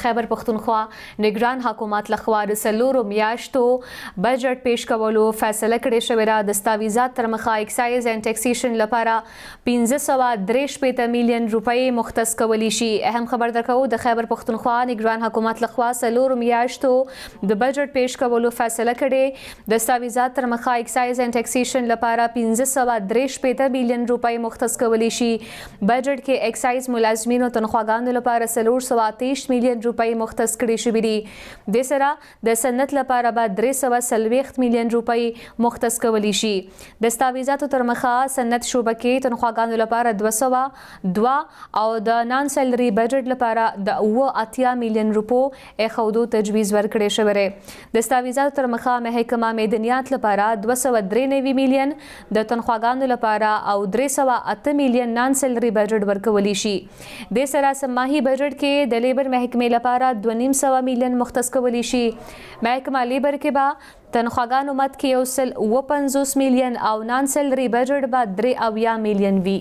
خیبر پښتونخوا نگران حکومت لخوا د سلورو میاشتو بجټ پیش کولو فیصله کړې شوې را د ستاویزات تر مخه اکسایز اینډ ټیکسیشن لپاره 1503 میلیون روپۍ مختص کولی شي اهم خبر درکو د خیبر پښتونخوا نگران حکومت لخوا سلورو میاشتو د بجټ پیش کولو فیصله کړې د ستاویزات تر مخه اکسایز اینډ ټیکسیشن لپاره 1503 میلیون روپۍ مختص کولی شي بجټ کې اکسایز ملازمینو تنخواګانو لپاره 323 میلیون میلیون روپۍ مختص کړي شوې دي د سره د صنعت لپاره به 340 میلیون روپۍ مختص کولی شي د ستاویزاتو تر مخه صنعت شوبکې تنخواګانو لپاره 202 او د نان سیلري بجټ لپاره د 80 میلیون روپو اخودو تجویز ورکړی شوی دی د ستاویزاتو تر مخه محکمه مدنيات لپاره 293 میلیون د تنخواګانو لپاره او 308 میلیون نان سیلري بجټ ورکولی شي د سره سماهي بجټ کې د لیبر محکمې کورنۍ لپاره 2.5 میلیون مختص کولی شي محکمه لیبر کې به تنخواګانو مت کې یو سل 50 میلیون او نان سلری بجټ به 3 میلیون وي